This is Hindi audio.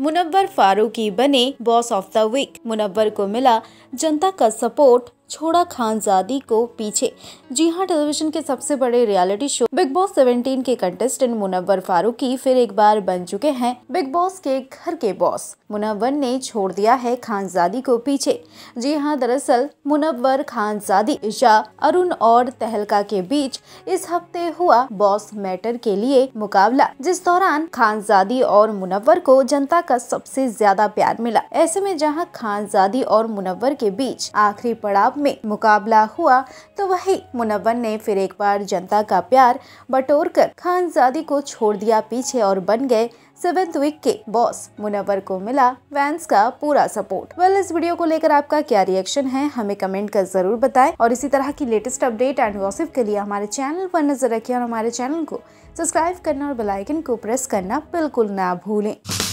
मुनव्वर फारूकी बने boss of the week Munawar को मिला जनता का सपोर्ट छोड़ा खानजादी को पीछे जी हाँ टेलीविजन के सबसे बड़े रियलिटी शो बिग बॉस 17 के कंटेस्टेंट मुनव्वर फारूकी फिर एक बार बन चुके हैं बिग बॉस के घर के बॉस मुनव्वर ने छोड़ दिया है खानजादी को पीछे जी हाँ दरअसल मुनव्वर खानजादी ईशा अरुण और तहलका के बीच इस हफ्ते हुआ बॉस मैटर के लिए मुकाबला जिस दौरान खानजादी और मुनव्वर को जनता का सबसे ज्यादा प्यार मिला ऐसे में जहाँ खानजादी और मुनव्वर के बीच आखिरी पड़ाव में मुकाबला हुआ तो वही मुनवर ने फिर एक बार जनता का प्यार बटोर कर खानजादी को छोड़ दिया पीछे और बन गए सेवेंथ वीक के बॉस मुनवर को मिला वैंस का पूरा सपोर्ट वेल well, इस वीडियो को लेकर आपका क्या रिएक्शन है हमें कमेंट कर जरूर बताएं और इसी तरह की लेटेस्ट अपडेट एंड वॉसिफ के लिए हमारे चैनल पर नजर रखिए और हमारे चैनल को सब्सक्राइब करना और बेलाइकन को प्रेस करना बिल्कुल ना भूलें